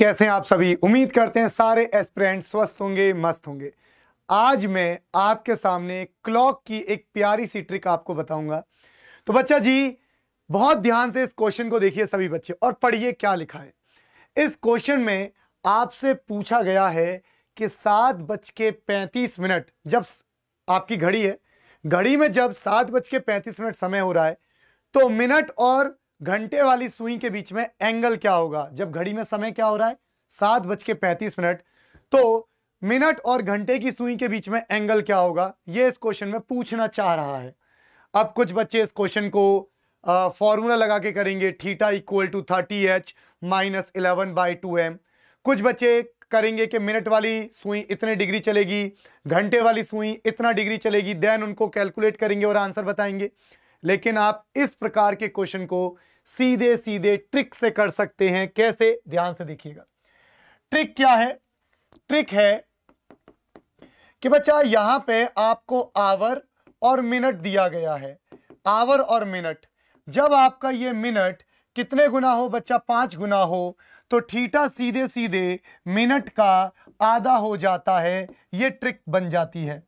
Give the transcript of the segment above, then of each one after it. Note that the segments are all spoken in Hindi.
कैसे हैं आप सभी उम्मीद करते हैं सारे एस्पिरेंट स्वस्थ होंगे मस्त होंगे आज मैं आपके सामने क्लॉक की एक प्यारी सी ट्रिक आपको बताऊंगा तो बच्चा जी बहुत ध्यान से इस क्वेश्चन को देखिए सभी बच्चे और पढ़िए क्या लिखा है इस क्वेश्चन में आपसे पूछा गया है कि सात बज के पैंतीस मिनट जब आपकी घड़ी है घड़ी में जब सात बज के पैंतीस मिनट समय हो रहा है तो मिनट और घंटे वाली सुई के बीच में एंगल क्या होगा जब घड़ी में समय क्या हो रहा है सात बज के पैंतीस मिनट तो मिनट और घंटे की सुई के बीच में एंगल क्या होगा ये इस क्वेश्चन में पूछना चाह रहा है अब कुछ बच्चे इस क्वेश्चन को फॉर्मूला लगा के करेंगे theta equal to thirty H minus eleven by two M कुछ बच्चे करेंगे कि मिनट वाली सुई इतने डिग्री चलेगी घंटे वाली सुई इतना डिग्री चलेगी देन उनको कैलकुलेट करेंगे और आंसर बताएंगे लेकिन आप इस प्रकार के क्वेश्चन को सीधे सीधे ट्रिक से कर सकते हैं कैसे ध्यान से देखिएगा ट्रिक क्या है ट्रिक है कि बच्चा यहां पे आपको आवर और मिनट दिया गया है आवर और मिनट जब आपका ये मिनट कितने गुना हो बच्चा पांच गुना हो तो ठीठा सीधे सीधे मिनट का आधा हो जाता है ये ट्रिक बन जाती है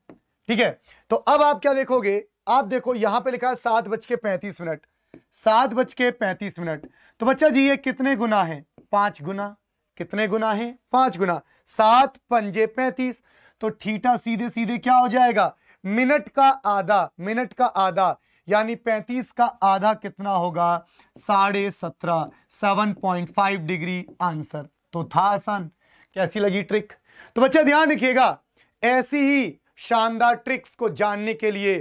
ठीक है तो अब आप क्या देखोगे आप देखो यहां पे लिखा है सात बज के पैंतीस मिनट सात बज के पैंतीस मिनट तो बच्चा जी ये कितने गुना है पांच गुना कितने गुना है पांच गुना सात पंजे पैंतीस तो ठीठा सीधे सीधे क्या हो जाएगा मिनट का आधा मिनट का आधा यानी पैंतीस का आधा कितना होगा साढ़े सत्रह seven point five degree answer तो था आसान कैसी लगी ट्रिक तो बच्चा ध्यान रखिएगा ऐसी ही शानदार ट्रिक्स को जानने के लिए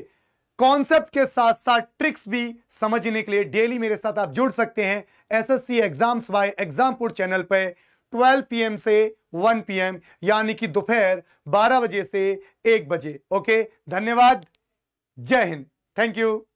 कॉन्सेप्ट के साथ साथ ट्रिक्स भी समझने के लिए डेली मेरे साथ आप जुड़ सकते हैं SSC exams by Exampur channel पे 12 पीएम से 1 पीएम यानी कि दोपहर 12 बजे से 1 बजे ओके धन्यवाद जय हिंद थैंक यू